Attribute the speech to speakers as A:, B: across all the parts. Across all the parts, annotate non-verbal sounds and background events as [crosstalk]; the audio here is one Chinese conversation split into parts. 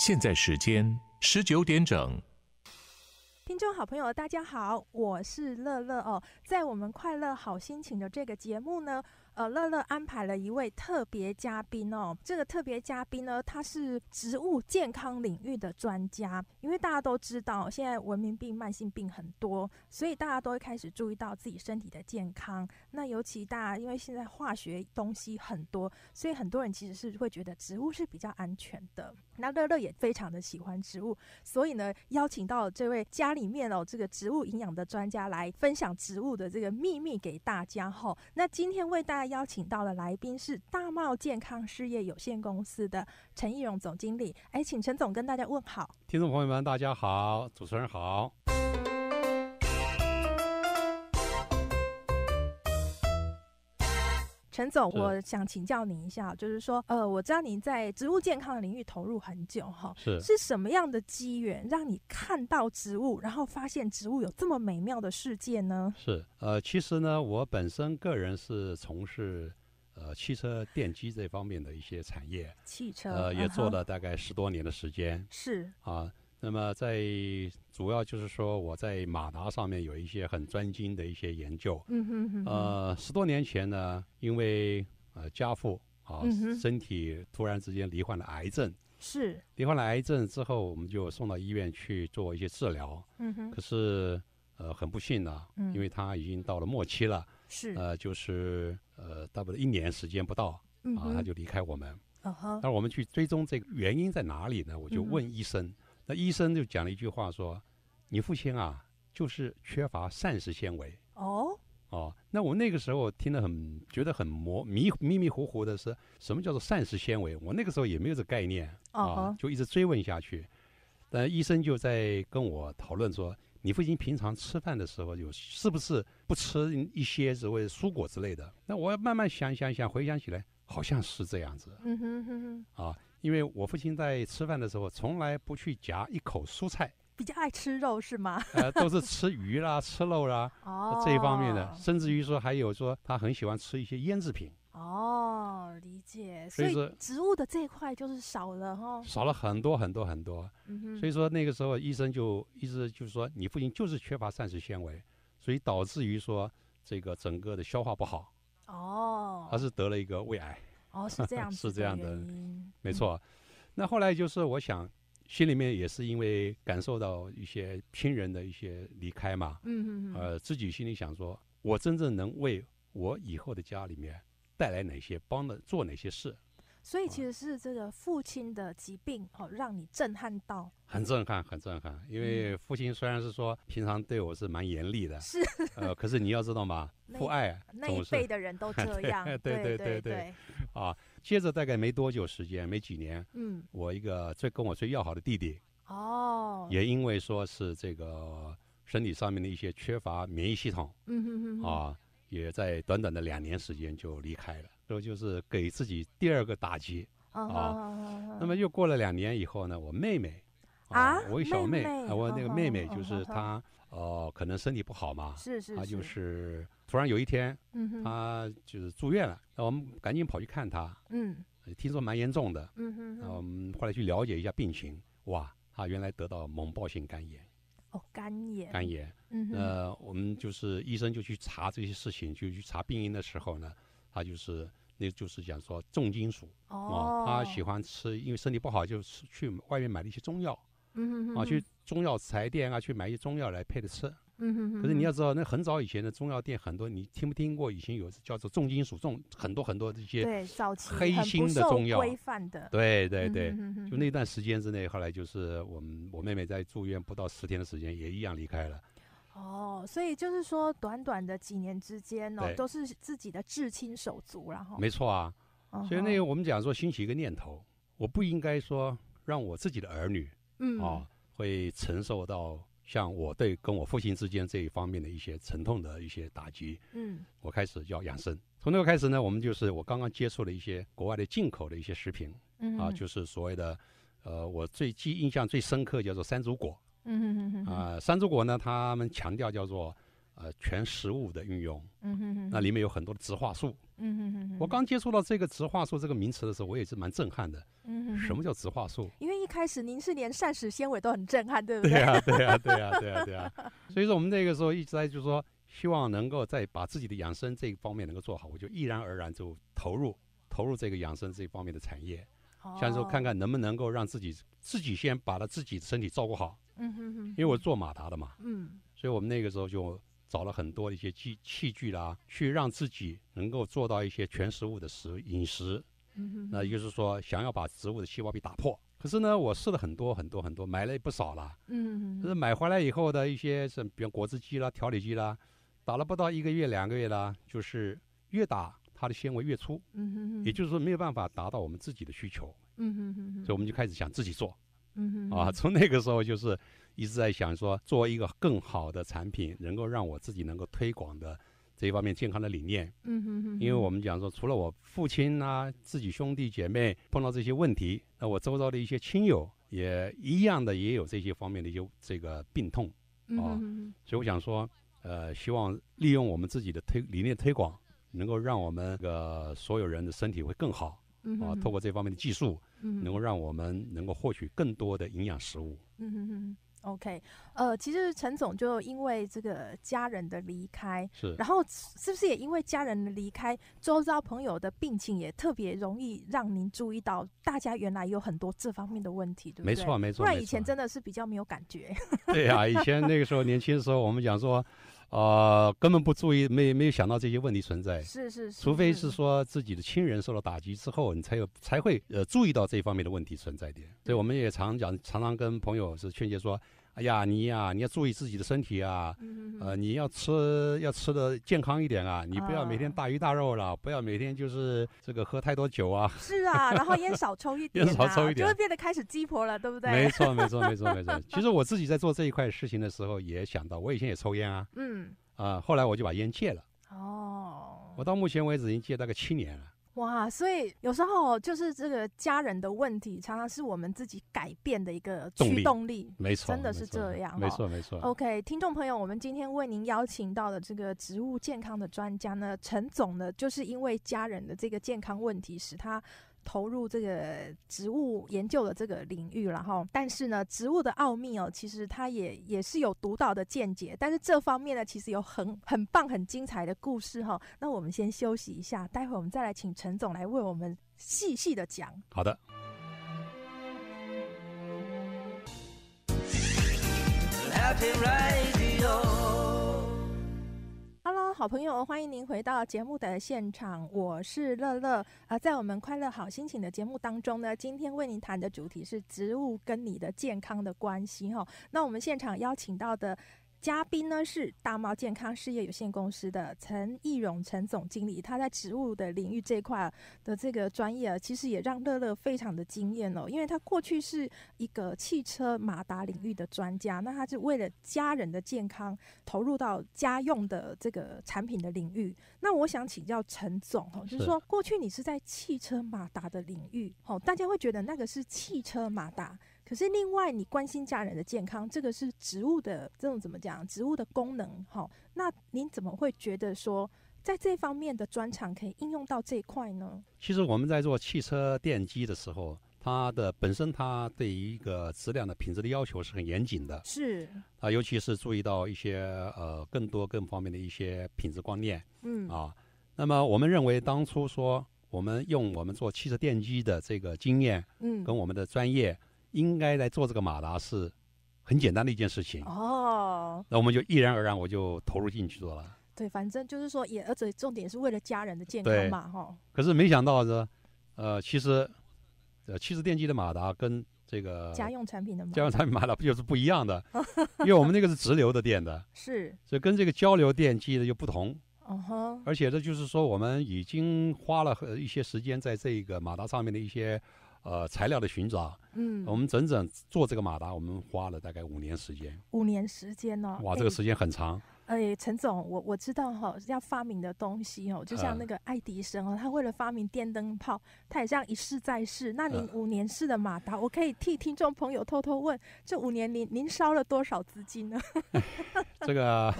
A: 现在时间十九点整。
B: 听众好朋友，大家好，我是乐乐哦。在我们快乐好心情的这个节目呢，呃，乐乐安排了一位特别嘉宾哦。这个特别嘉宾呢，他是植物健康领域的专家。因为大家都知道，现在文明病、慢性病很多，所以大家都会开始注意到自己身体的健康。那尤其大家，因为现在化学东西很多，所以很多人其实是会觉得植物是比较安全的。那乐乐也非常的喜欢植物，所以呢，邀请到这位家里面哦这个植物营养的专家来分享植物的这个秘密给大家哈。那今天为大家邀请到的来宾是大茂健康事业有限公司的陈义荣总经理，哎，请陈总跟大家问好。
A: 听众朋友们，大家好，主持人好。
B: 陈总，我想请教您一下，就是说，呃，我知道您在植物健康的领域投入很久，哈，是是什么样的机缘让你看到植物，然后发现植物有这么美妙的世界呢？
A: 是，呃，其实呢，我本身个人是从事呃汽车电机这方面的一些产业，
B: 汽车呃也做了
A: 大概十多年的时间，是啊。那么在主要就是说，我在马达上面有一些很专精的一些研究。
C: 嗯哼哼。呃，
A: 十多年前呢，因为呃家父啊身体突然之间罹患了癌症。是。罹患了癌症之后，我们就送到医院去做一些治疗。嗯哼。可是呃很不幸呢，因为他已经到了末期了。是。呃，就是呃大不了一年时间不到啊，他就离开我们。啊哈。那我们去追踪这个原因在哪里呢？我就问医生。那医生就讲了一句话说：“你父亲啊，就是缺乏膳食纤维。”哦哦，那我那个时候听得很，觉得很模迷迷迷糊糊的，是什么叫做膳食纤维？我那个时候也没有这概念啊，就一直追问下去。但医生就在跟我讨论说：“你父亲平常吃饭的时候有是不是不吃一些所谓蔬果之类的？”那我慢慢想想想，回想起来好像是这样子。
B: 嗯哼哼哼
A: 啊。因为我父亲在吃饭的时候，从来不去夹一口蔬菜，
B: 比较爱吃肉是吗？[laughs] 呃，都是
A: 吃鱼啦，吃肉啦，哦，这一方面的，甚至于说还有说他很喜欢吃一些腌制品。
B: 哦，理解，所以说植物的这一块就是少了哈，
A: 少了很多很多很多。所以说那个时候医生就一直就是说，你父亲就是缺乏膳食纤维，所以导致于说这个整个的消化不好。
C: 哦，他
A: 是得了一个胃癌。
B: 哦，是这样是这样的，
A: 没错。那后来就是，我想，心里面也是因为感受到一些亲人的一些离开嘛，嗯嗯嗯，呃，自己心里想说，我真正能为我以后的家里面带来哪些帮的，做哪些事。
B: 所以其实是这个父亲的疾病哦，让你震撼到。
A: 很震撼，很震撼。因为父亲虽然是说平常对我是蛮严厉的，是呃，可是你要知道嘛，父爱那一辈的人都这 [laughs] 样，对对对对。啊，接着大概没多久时间，没几年，嗯，我一个最跟我最要好的弟弟
C: 哦，也
A: 因为说是这个身体上面的一些缺乏免疫系统，
C: 嗯哼哼，
A: 啊。也在短短的两年时间就离开了，这就是给自己第二个打击啊？那么又过了两年以后呢？我妹妹
C: 啊，我小妹，我那个妹妹就是她，
A: 呃，可能身体不好嘛，是是她就是突然有一天，她就是住院了，那我们赶紧跑去看她，嗯，听说蛮严重的，
B: 嗯那我
A: 们后来去了解一下病情，哇，她原来得到猛暴性肝炎。
B: 哦，肝炎，肝炎。
A: 嗯，那我们就是医生就去查这些事情，就去查病因的时候呢，他就是那就是讲说重金属哦，他喜欢吃，因为身体不好，就是去外面买了一些中药，
C: 嗯啊，去
A: 中药材店啊去买一些中药来配着吃。可是你要知道，那很早以前的中药店很多，你听不听过？以前有叫做重金属重，很多很多这些对，早期黑心的中药，规范的，对对对，就那段时间之内，后来就是我们我妹妹在住院不到十天的时间，也一样离开了。
B: 哦，所以就是说，短短的几年之间呢，都是自己的至亲手足，然后没错啊。所以那个
A: 我们讲说，兴起一个念头，我不应该说让我自己的儿女，嗯啊，会承受到。像我对跟我父亲之间这一方面的一些沉痛的一些打击，嗯，我开始要养生。从那个开始呢，我们就是我刚刚接触了一些国外的进口的一些食品，啊，就是所谓的，呃，我最记印象最深刻叫做山竹果，
C: 嗯嗯嗯嗯，啊，
A: 山竹果呢，他们强调叫做。呃，全食物的运用，
B: 嗯哼那里
A: 面有很多的植化素。
B: 嗯哼哼，我
A: 刚接触到这个植化素这个名词的时候，我也是蛮震撼的，
B: 嗯哼，什么叫植化素？因为一开始您是连膳食纤维都很震撼，对不对？对呀，对呀，对呀，[laughs] 对呀，对啊。
A: 所以说我们那个时候一直在就是说，希望能够再把自己的养生这一方面能够做好，我就毅然而然就投入投入这个养生这一方面的产业，
C: 哦，像说看看
A: 能不能够让自己自己先把他自己身体照顾好，
C: 嗯哼哼，因为
A: 我做马达的嘛，嗯，所以我们那个时候就。找了很多一些器器具啦，去让自己能够做到一些全食物的食饮食，
C: 嗯哼，那就
A: 是说想要把植物的细胞壁打破。可是呢，我试了很多很多很多，买了不少了，
C: 嗯哼，就是
A: 买回来以后的一些，是比如果汁机啦、调理机啦，打了不到一个月、两个月啦，就是越打它的纤维越粗，嗯哼，也就是说没有办法达到我们自己的需求，
C: 嗯哼，所以
A: 我们就开始想自己做，
C: 嗯哼，啊，从
A: 那个时候就是。一直在想说，做一个更好的产品，能够让我自己能够推广的这一方面健康的理念。
C: 嗯因为我
A: 们讲说，除了我父亲啊，自己兄弟姐妹碰到这些问题，那我周遭的一些亲友也一样的，也有这些方面的一些这个病痛啊。所以我想说，呃，希望利用我们自己的推理念推广，能够让我们个所有人的身体会更好啊。通过这方面的技术，能够让我们能够获取更多的营养食物。
B: 嗯 OK，呃，其实陈总就因为这个家人的离开，是，然后是不是也因为家人的离开，周遭朋友的病情也特别容易让您注意到，大家原来有很多这方面的问题，对不对？没错，没错。不然以前真的是比较没有感觉。[laughs] 对啊，以前那
A: 个时候年轻的时候，我们讲说。啊，根本不注意，没没有想到这些问题存在。是是是，除非是说自己的亲人受到打击之后，你才有才会呃注意到这方面的问题存在点。所以我们也常讲，常常跟朋友是劝诫说。哎呀，你呀，你要注意自己的身体啊！呃，你要吃要吃的健康一点啊，你不要每天大鱼大肉了，不要每天就是这个喝太多酒啊。是
B: 啊，[laughs] 然后烟少抽一点，烟少抽一点，就会变得开始鸡婆了，对不对？没错，没错，没错，没错。[laughs]
A: 其实我自己在做这一块事情的时候，也想到，我以前也抽烟啊，嗯，啊，后来我就把烟戒了。
B: 哦，
A: 我到目前为止已经戒大概七年了。
B: 哇，所以有时候就是这个家人的问题，常常是我们自己改变的一个驱动力。没错，真的是这样。没错，没错。OK，听众朋友，我们今天为您邀请到的这个植物健康的专家呢，陈总呢，就是因为家人的这个健康问题，使他。投入这个植物研究的这个领域，然后，但是呢，植物的奥秘哦，其实它也也是有独到的见解。但是这方面呢，其实有很 [laughs] 很棒、很精彩的故事哈。那我们先休息一下，待会儿我们再来请陈总来为我们细细的讲。好的。好朋友，欢迎您回到节目的现场，我是乐乐。啊，在我们快乐好心情的节目当中呢，今天为您谈的主题是植物跟你的健康的关系哈。那我们现场邀请到的。嘉宾呢是大茂健康事业有限公司的陈义荣陈总经理，他在植物的领域这一块的这个专业，其实也让乐乐非常的惊艳哦，因为他过去是一个汽车马达领域的专家，那他是为了家人的健康，投入到家用的这个产品的领域。那我想请教陈总哈，就是说过去你是在汽车马达的领域，哦，大家会觉得那个是汽车马达。可是，另外你关心家人的健康，这个是植物的这种怎么讲？植物的功能，好，那您怎么会觉得说，在这方面的专长可以应用到这一块呢？
A: 其实我们在做汽车电机的时候，它的本身它对于一个质量的品质的要求是很严谨的，是啊，尤其是注意到一些呃更多更方面的一些品质观念，嗯啊，那么我们认为当初说我们用我们做汽车电机的这个经验，嗯，跟我们的专业。应该来做这个马达是，很简单的一件事情。
B: 哦，那
A: 我们就毅然而然，我就投入进去做了。
B: 对，反正就是说也，而且重点是为了家人的健康嘛，哈。
A: 可是没想到是，呃，其实，呃，汽车电机的马达跟这个家
B: 用产品的家用产
A: 品马达不就是不一样的？[laughs] 因为我们那个是直流的电的，是，所以跟这个交流电机的又不同。哈。而且这就是说，我们已经花了一些时间在这个马达上面的一些。呃，材料的寻找，嗯，我们整整做这个马达，我们花了大概五年时间。
B: 五年时间呢？哇，这个
A: 时间很长。
B: 哎，陈总，我我知道哈，要发明的东西哦，就像那个爱迪生哦，他为了发明电灯泡，他也这样一试再试。那您五年试的马达，我可以替听众朋友偷偷问，这五年您您烧了多少资金呢？
A: [laughs] 这个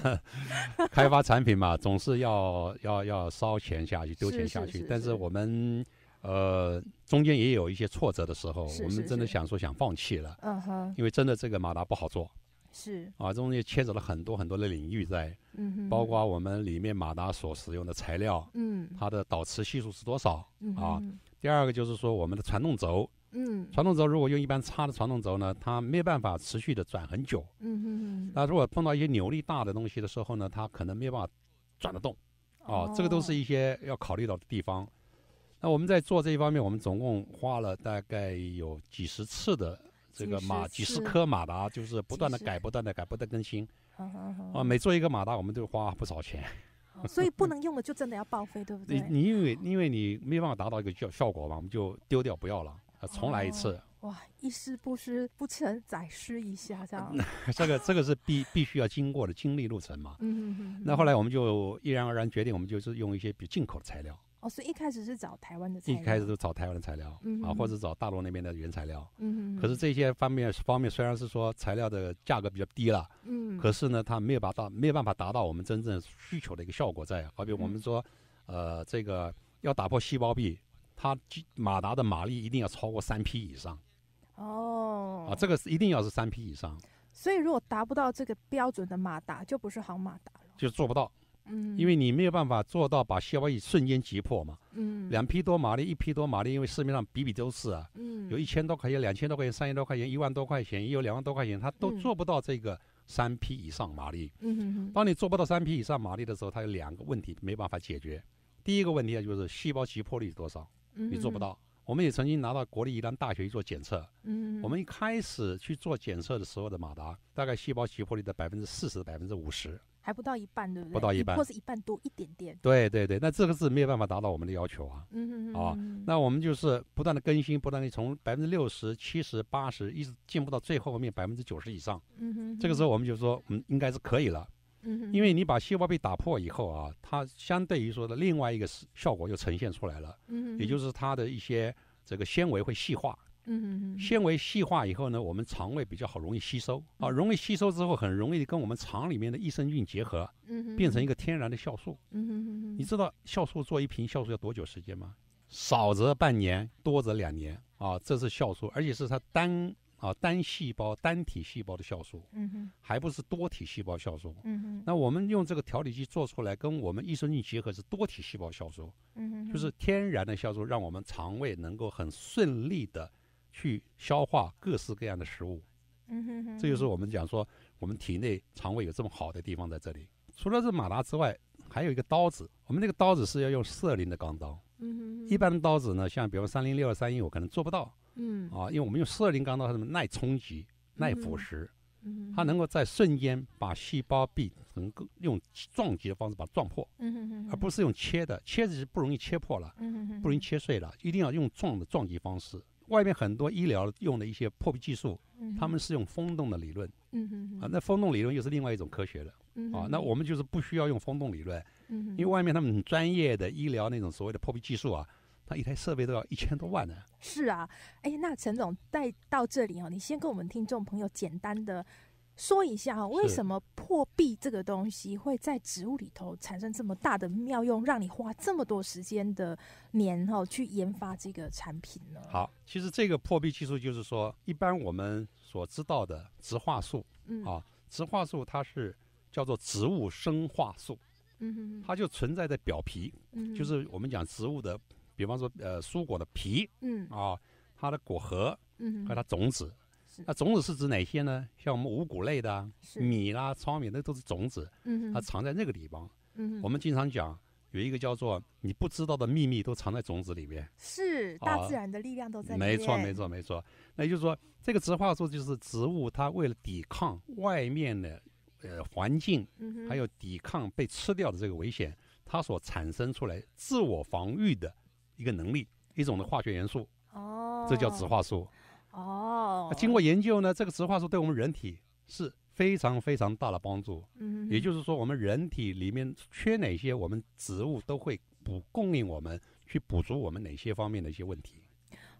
A: 开发产品嘛，总是要要要烧钱下去，丢钱下去，但是我们。呃，中间也有一些挫折的时候，我们真的想说想放弃了，
C: 嗯哼，因
A: 为真的这个马达不好做，是，啊，这东西牵扯了很多很多的领域在，
C: 嗯，包括
A: 我们里面马达所使用的材料，嗯，它的导磁系数是多少，啊，第二个就是说我们的传动轴，嗯，传动轴如果用一般差的传动轴呢，它没办法持续的转很久，
C: 嗯嗯
A: 那如果碰到一些扭力大的东西的时候呢，它可能没办法转得动，啊，这个都是一些要考虑到的地方。那我们在做这一方面，我们总共花了大概有几十次的这个马几十颗马达，就是不断的改、不断的改、不断更新。
B: [laughs] 啊每
A: 做一个马达，我们都花不少钱。
B: 所以不能用的就真的要报废，对不对？你
A: 你因为因为你没办法达到一个效效果嘛，我们就丢掉不要了，啊，重来一次。
B: 哇！一丝不施，不成展示一下这样？
A: [laughs] 这个这个是必必须要经过的经历路程嘛。
B: 嗯嗯嗯。那后来
A: 我们就毅然而然决定，我们就是用一些比进口的材料。
B: 哦，所以一开始是找台湾的，材
A: 料，一开始是找台湾的材料，啊，或者找大陆那边的原材料。嗯可是这些方面方面虽然是说材料的价格比较低了，嗯，可是呢，它没有达到没有办法达到我们真正需求的一个效果在。好比我们说，呃，这个要打破细胞壁，它马达的马力一定要超过三匹以上。
B: 哦。啊，这个
A: 是一定要是三匹以上。
B: 所以如果达不到这个标准的马达，就不是好马达
A: 了。就做不到。嗯，因为你没有办法做到把细胞一瞬间击破嘛。嗯。两匹多马力，一匹多马力，因为市面上比比都是啊。嗯。有一千多块钱，两千多块钱，三千多块钱，一万多块钱，也有两万多块钱，他都做不到这个三匹以上马力。嗯当你做不到三匹以上马力的时候，它有两个问题没办法解决。第一个问题啊，就是细胞击破率是多少？嗯。你做不到。我们也曾经拿到国立医兰大学去做检测。嗯。我们一开始去做检测的时候的马达，大概细胞击破率的百分之四十、百分之五十。
B: 还不到一半，对不对？不到一半，或是一半多一点点。
A: 对对对，那这个字没有办法达到我们的要求啊。
B: 嗯嗯嗯。啊，
A: 那我们就是不断的更新，不断的从百分之六十七、十八十一直进步到最后面百分之九十以上。嗯哼。这个时候我们就说，嗯，应该是可以了。嗯因为你把细胞壁打破以后啊，它相对于说的另外一个效果又呈现出来了。嗯也就是它的一些这个纤维会细化。
C: 嗯纤
A: 维细化以后呢，我们肠胃比较好，容易吸收啊，容易吸收之后，很容易跟我们肠里面的益生菌结合，嗯变成一个天然的酵素，
C: 嗯你
A: 知道酵素做一瓶酵素要多久时间吗？少则半年，多则两年啊，这是酵素，而且是它单啊单细胞单体细胞的酵素，嗯还不是多体细胞酵素，嗯那我们用这个调理剂做出来，跟我们益生菌结合是多体细胞酵素，嗯就是天然的酵素，让我们肠胃能够很顺利的。去消化各式各样的食物，
C: 嗯哼这就是
A: 我们讲说我们体内肠胃有这么好的地方在这里。除了这马达之外，还有一个刀子。我们那个刀子是要用420的钢刀，
C: 嗯哼一般
A: 的刀子呢，像比如三零六二三一，我可能做不到，
C: 嗯，啊，因
A: 为我们用420钢刀，它什么耐冲击、耐腐蚀，
C: 嗯它能够
A: 在瞬间把细胞壁能够用撞击的方式把它撞破，嗯而不是用切的，切是不容易切破了，嗯不容易切碎了，一定要用撞的撞击方式。外面很多医疗用的一些破壁技术，他们是用风洞的理论，
C: 嗯啊，那
A: 风洞理论又是另外一种科学了，啊，那我们就是不需要用风洞理论，嗯，因为外面他们很专业的医疗那种所谓的破壁技术啊，他一台设备都要一千多万呢。
B: 是啊，哎，那陈总带到这里哦，你先跟我们听众朋友简单的。说一下为什么破壁这个东西会在植物里头产生这么大的妙用，让你花这么多时间的年哈去研发这个产品呢？好，
A: 其实这个破壁技术就是说，一般我们所知道的植化素，嗯，啊，植化素它是叫做植物生化素，嗯它就存在在表皮，嗯，就是我们讲植物的，比方说呃蔬果的皮，嗯，啊，它的果核，嗯，和它种子。那种子是指哪些呢？像我们五谷类的，米啦、糙米，那都是种子。嗯，它藏在那个地方。嗯，我们经常讲，有一个叫做“你不知道的秘密”，都藏在种子里面。
B: 是，大自然的力量都在。没错，没错，
A: 没错。那也就是说，这个植化素就是植物它为了抵抗外面的呃环境，还有抵抗被吃掉的这个危险，它所产生出来自我防御的一个能力，一种的化学元素。
C: 哦，这叫植化素。哦，经过研
A: 究呢，这个植化素对我们人体是非常非常大的帮助。嗯，也就是说，我们人体里面缺哪些，我们植物都会补供应我们去补足我们哪些方面的一些问题。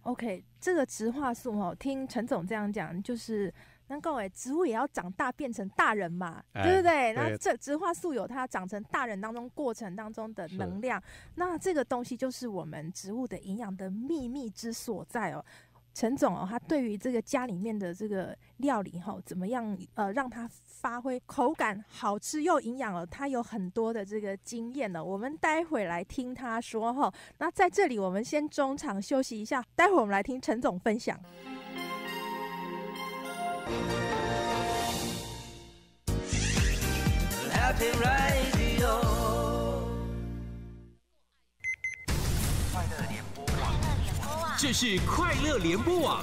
B: OK，这个植化素哦，听陈总这样讲，就是能够哎，植物也要长大变成大人嘛，对不对？那这植化素有它长成大人当中过程当中的能量，那这个东西就是我们植物的营养的秘密之所在哦。陈总哦，他对于这个家里面的这个料理哈，怎么样呃，让它发挥口感好吃又营养哦，他有很多的这个经验呢。我们待会来听他说哈。那在这里我们先中场休息一下，待会我们来听陈总分享。
A: 这是快乐联播网，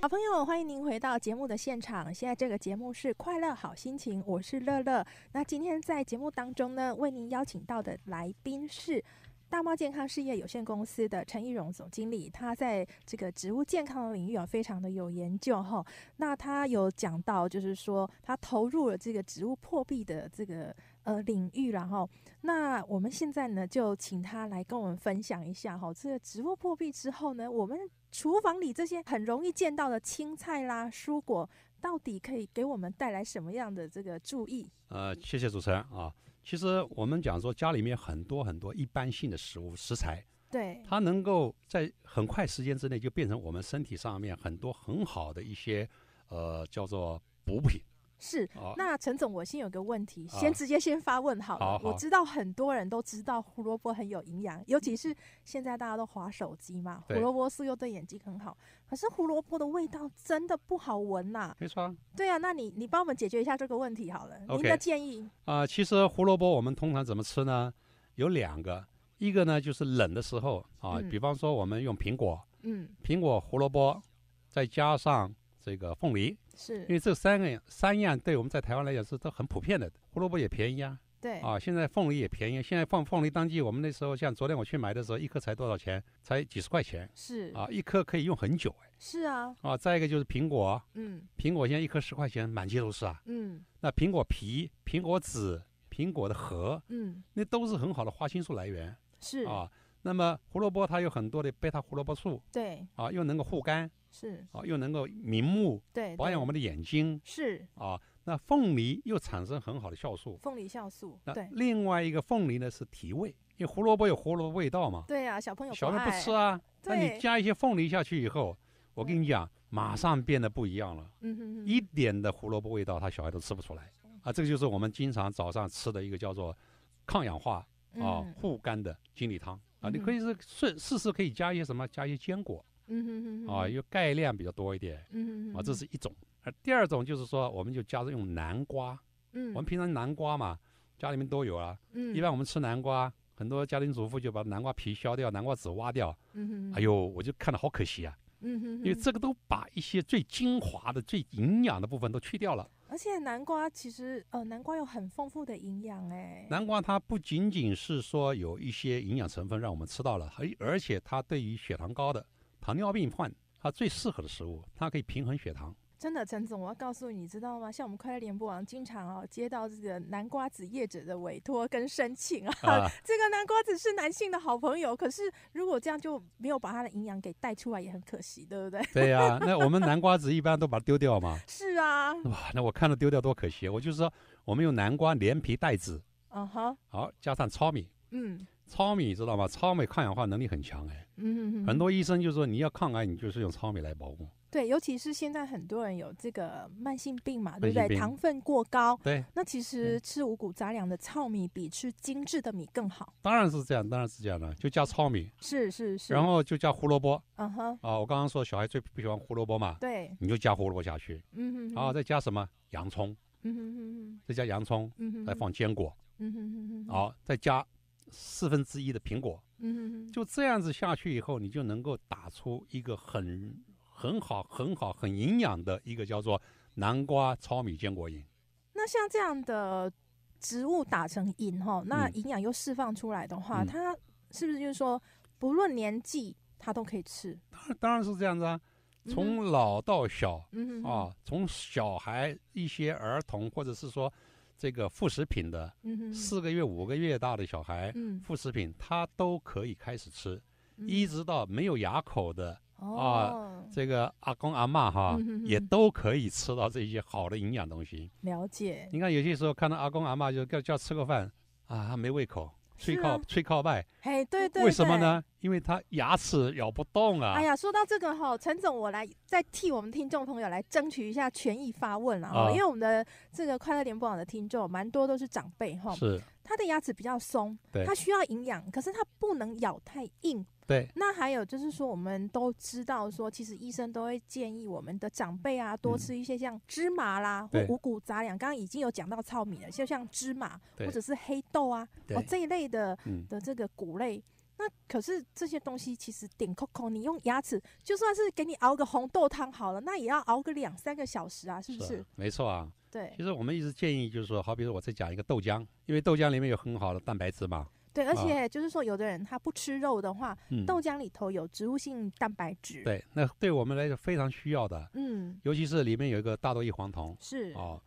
B: 好朋友，欢迎您回到节目的现场。现在这个节目是快乐好心情，我是乐乐。那今天在节目当中呢，为您邀请到的来宾是大茂健康事业有限公司的陈义荣总经理，他在这个植物健康的领域啊，非常的有研究哈。那他有讲到，就是说他投入了这个植物破壁的这个。呃，领域了哈。那我们现在呢，就请他来跟我们分享一下哈，这个植物破壁之后呢，我们厨房里这些很容易见到的青菜啦、蔬果，到底可以给我们带来什么样的这个注意？
A: 呃，谢谢主持人啊。其实我们讲说，家里面很多很多一般性的食物食材，对，它能够在很快时间之内就变成我们身体上面很多很好的一些呃叫做补品。
B: 是，那陈总，我先有个问题，先直接先发问好了。我知道很多人都知道胡萝卜很有营养，尤其是现在大家都划手机嘛，胡萝卜素对眼睛很好。可是胡萝卜的味道真的不好闻呐。没错。对啊，那你你帮我们解决一下这个问题好了，您的建议？
A: 啊，其实胡萝卜我们通常怎么吃呢？有两个，一个呢就是冷的时候啊，比方说我们用苹果，嗯，苹果胡萝卜再加上这个凤梨。是因为这三个三样对我们在台湾来讲是都很普遍的，胡萝卜也便宜啊，对，啊，现在凤梨也便宜，现在放凤梨当季，我们那时候像昨天我去买的时候，一颗才多少钱？才几十块钱，是啊，一颗可以用很久，哎，是啊，啊，再一个就是苹果，嗯，苹果现在一颗十块钱，满街都是啊，嗯，那苹果皮、苹果籽、苹果的核，嗯，那都是很好的花青素来源，是啊，那么胡萝卜它有很多的贝塔胡萝卜素，对，啊，又能够护肝。是啊，又能够明目，对，保养我们的眼睛是啊。那凤梨又产生很好的酵素，
B: 凤梨酵素。那
A: 另外一个凤梨呢是提味，因为胡萝卜有胡萝卜味道嘛。对
B: 呀，小朋友小朋小孩不吃啊。那你加
A: 一些凤梨下去以后，我跟你讲，马上变得不一样了。嗯一点的胡萝卜味道，他小孩都吃不出来啊。这个就是我们经常早上吃的一个叫做抗氧化啊护肝的金梨汤啊。你可以是顺试试可以加一些什么，加一些坚果。
C: 嗯哼哼，啊，
A: 因为钙量比较多一点，
C: 嗯哼，啊，这是
A: 一种。而第二种就是说，我们就加入用南瓜，嗯，我们平常南瓜嘛，家里面都有啊，嗯，一般我们吃南瓜，很多家庭主妇就把南瓜皮削掉，南瓜籽挖掉，嗯哼哎呦，我就看了好可惜啊，
B: 嗯哼哼，因为这
A: 个都把一些最精华的、最营养的部分都去掉了。
B: 而且南瓜其实，呃，南瓜有很丰富的营养哎。
A: 南瓜它不仅仅是说有一些营养成分让我们吃到了，而而且它对于血糖高的。糖尿病患他最适合的食物，它可以平衡血糖。
B: 真的，陈总，我要告诉你，知道吗？像我们快乐联播网经常啊接到这个南瓜子叶子的委托跟申请啊。啊。[laughs] 这个南瓜子是男性的好朋友，可是如果这样就没有把它的营养给带出来，也很可惜对不对？对呀，[laughs] 那我们南
A: 瓜子一般都把它丢掉嘛。
B: 是啊。
A: 哇，那我看到丢掉多可惜，我就是说我们用南瓜连皮带籽，啊哈，好加上糙米，嗯。糙米知道吗？糙米抗氧化能力很强哎，
B: 嗯，很多
A: 医生就说你要抗癌，你就是用糙米来保护。
B: 对，尤其是现在很多人有这个慢性病嘛，对不对？糖分过高，对。那其实吃五谷杂粮的糙米比吃精致的米更好。
A: 当然是这样，当然是这样的，就加糙米。
B: 是是是。然后
A: 就加胡萝卜。嗯哼。啊，我刚刚说小孩最不喜欢胡萝卜嘛。对。你就加胡萝卜下去。嗯嗯。啊，再加什么？洋葱。
C: 嗯哼嗯哼。
A: 再加洋葱。嗯哼。再放坚果。
C: 嗯哼哼哼。啊，
A: 再加。四分之一的苹果，
C: 嗯，就
A: 这样子下去以后，你就能够打出一个很很好、很好、很营养的一个叫做南瓜糙米坚果饮。
B: 那像这样的植物打成饮哈，那营养又释放出来的话，它是不是就是说，不论年纪，它都可以吃？当然，当然是这样子啊，从
A: 老到小，嗯啊，从小孩一些儿童，或者是说。这个副食品的，四个月、五个月大的小孩，副食品他都可以开始吃，一直到没有牙口的啊，这个阿公阿妈哈也都可以吃到这些好的营养东西。
B: 了解。你
A: 看，有些时候看到阿公阿妈，就叫叫吃个饭，啊，没胃口。吹靠吹靠外，
B: 哎，对对，为什么呢？
A: 因为他牙齿咬不动啊。哎
B: 呀，说到这个哈，陈总，我来再替我们听众朋友来争取一下权益发问啊，因为我们的这个快乐联播网的听众蛮多都是长辈哈，是，他的牙齿比较松，他需要营养，可是他不能咬太硬。对，那还有就是说，我们都知道说，其实医生都会建议我们的长辈啊，多吃一些像芝麻啦、五谷杂粮。刚刚已经有讲到糙米了，就像芝麻或者是黑豆啊，哦这一类的的这个谷类。那可是这些东西其实顶扣扣，你用牙齿就算是给你熬个红豆汤好了，那也要熬个两三个小时啊，是不是？
A: 没错啊。对，其实我们一直建议就是说，好比说我在讲一个豆浆，因为豆浆里面有很好的蛋白质嘛。对，而且
B: 就是说，有的人他不吃肉的话，豆浆里头有植物性蛋白质。
A: 对，那对我们来说非常需要的。嗯，尤其是里面有一个大豆异黄酮。是。哦，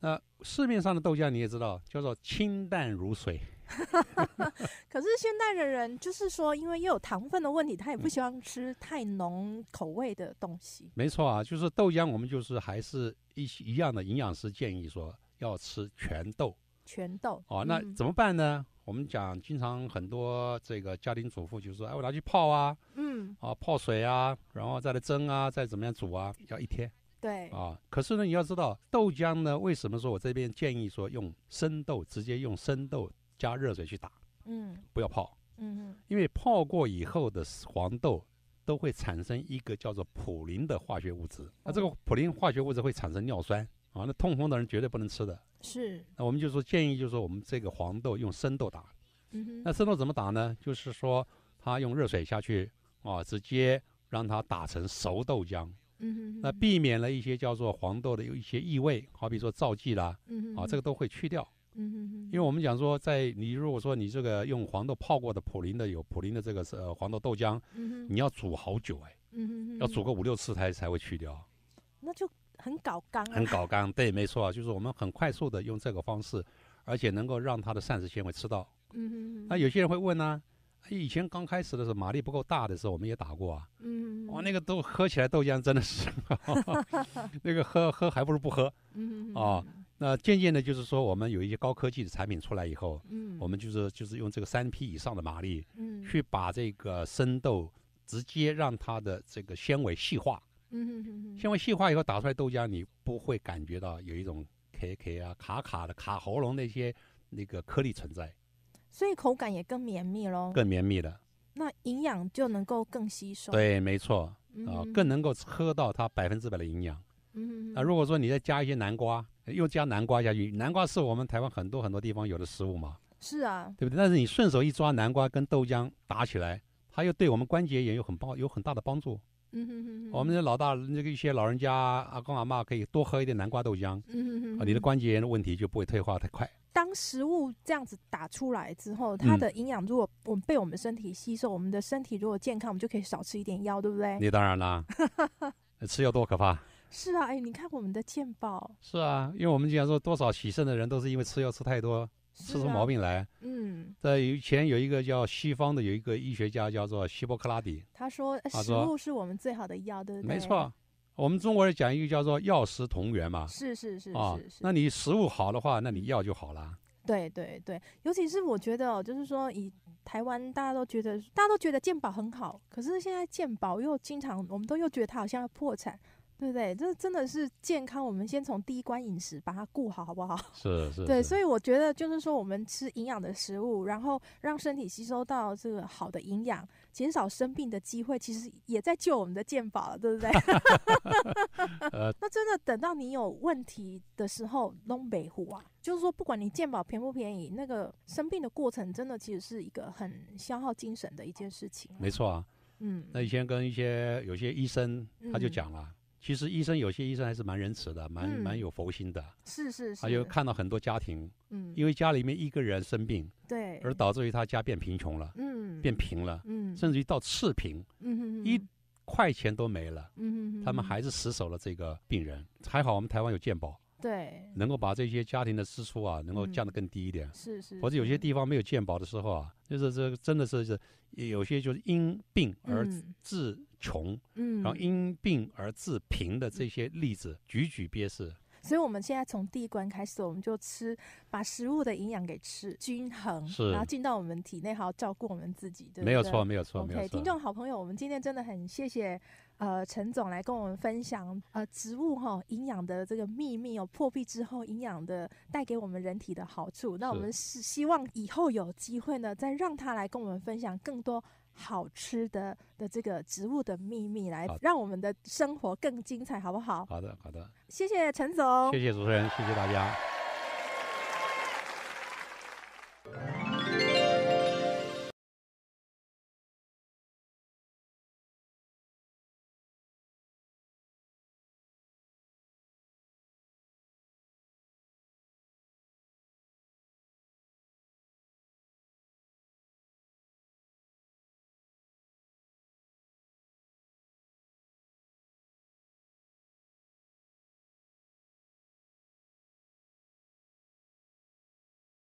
A: 那市面上的豆浆你也知道，叫做清淡如水。[laughs]
B: 可是现在的人就是说，因为又有糖分的问题，他也不喜欢吃太浓口味的东西。
A: 没错啊，就是豆浆，我们就是还是一一样的营养师建议说要吃全豆。
B: 全豆。哦，那怎
A: 么办呢？我们讲，经常很多这个家庭主妇就说：“哎，我拿去泡啊，嗯，啊泡水啊，然后再来蒸啊，再怎么样煮啊，要一天。”对。啊，可是呢，你要知道，豆浆呢，为什么说我这边建议说用生豆，直接用生豆加热水去打，嗯，不要泡，嗯嗯，因为泡过以后的黄豆都会产生一个叫做普林的化学物质，那这个普林化学物质会产生尿酸。啊，那痛风的人绝对不能吃的。是。那我们就说建议，就是说我们这个黄豆用生豆打。嗯那生豆怎么打呢？就是说它用热水下去，啊，直接让它打成熟豆浆。嗯那避免了一些叫做黄豆的有一些异味，好比说皂剂啦。嗯啊，这个都会去掉。
C: 嗯因为
A: 我们讲说，在你如果说你这个用黄豆泡过的普林的有普林的这个是黄豆豆浆，嗯你要煮好久哎。
B: 嗯要煮个五
A: 六次才才会去掉。
B: 很搞干啊！很搞
A: 干，对，没错，就是我们很快速的用这个方式，而且能够让它的膳食纤维吃到。
B: 嗯嗯那有
A: 些人会问呢，以前刚开始的时候，马力不够大的时候，我们也打过啊。
C: 嗯。哇，那
A: 个豆喝起来豆浆真的是，
C: [laughs]
A: 那个喝喝还不如不喝。嗯啊，那渐渐的，就是说我们有一些高科技的产品出来以后，嗯，我们就是就是用这个三匹以上的马力，嗯，去把这个生豆直接让它的这个纤维细化。
C: 嗯哼哼哼，纤维
A: 细化以后打出来豆浆，你不会感觉到有一种咳咳啊、卡卡的卡喉咙那些那个颗粒存在，
B: 所以口感也更绵密喽，
A: 更绵密的，
B: 那营养就能够更吸收，对，
A: 没错，啊，更能够喝到它百分之百的营养。
B: 嗯啊，那如果
A: 说你再加一些南瓜，又加南瓜下去，南瓜是我们台湾很多很多地方有的食物嘛，是啊，对不对？但是你顺手一抓南瓜跟豆浆打起来，它又对我们关节炎有很帮有很大的帮助。
B: 嗯哼哼我们
A: 的老大那个一些老人家阿公阿妈可以多喝一点南瓜豆浆。嗯哼你的关节炎的问题就不会退化太快。
B: 当食物这样子打出来之后，它的营养如果我们被我们身体吸收，我们的身体如果健康，我们就可以少吃一点药，对不对？
A: 你当然啦，[laughs] 吃药多可怕！
B: 是啊，哎，你看我们的健保。
A: 是啊，因为我们经常说，多少喜肾的人都是因为吃药吃太多。吃出毛病来，嗯，在以前有一个叫西方的，有一个医学家叫做希波克拉底，
B: 他说食物是我们最好的药，对不对？没错，
A: 我们中国人讲一个叫做药食同源嘛，是是是是是。那你食物好的话，那你药就好了。
B: 对对对，尤其是我觉得，就是说以台湾大家都觉得大家都觉得健保很好，可是现在健保又经常，我们都又觉得它好像要破产。对不对？这真的是健康。我们先从第一关饮食把它顾好，好不好？[laughs]
C: 是是。对，
B: 所以我觉得就是说，我们吃营养的食物，然后让身体吸收到这个好的营养，减少生病的机会，其实也在救我们的健保了，对不对？[laughs] [laughs] 那真的等到你有问题的时候，东北虎啊，就是说不管你健保便不便宜，那个生病的过程真的其实是一个很消耗精神的一件事情。没错啊。嗯。
A: 那以前跟一些有些医生他就讲了。其实医生有些医生还是蛮仁慈的，蛮蛮有佛心的，是是是。还有看到很多家庭，嗯，因为家里面一个人生病，对，而导致于他家变贫穷了，嗯，变贫了，嗯，甚至于到赤贫，嗯哼一块钱都没了，
C: 嗯哼他们还
A: 是死守了这个病人。还好我们台湾有健保，对，能够把这些家庭的支出啊，能够降得更低一点，是是。或者有些地方没有健保的时候啊，就是这真的是是，有些就是因病而致。穷，嗯，然后因病而致贫的这些例子，举举便是。
B: 所以，我们现在从第一关开始，我们就吃，把食物的营养给吃均衡，是，然后进到我们体内，好好照顾我们自己，对对？没有错，没有错，没有错。听众好朋友，我们今天真的很谢谢呃陈总来跟我们分享呃植物哈营养的这个秘密，哦，破壁之后营养的带给我们人体的好处。那我们是希望以后有机会呢，再让他来跟我们分享更多。好吃的的这个植物的秘密，来让我们的生活更精彩，好不好？好的，好的，谢谢陈总，谢
A: 谢主持人，谢谢大家。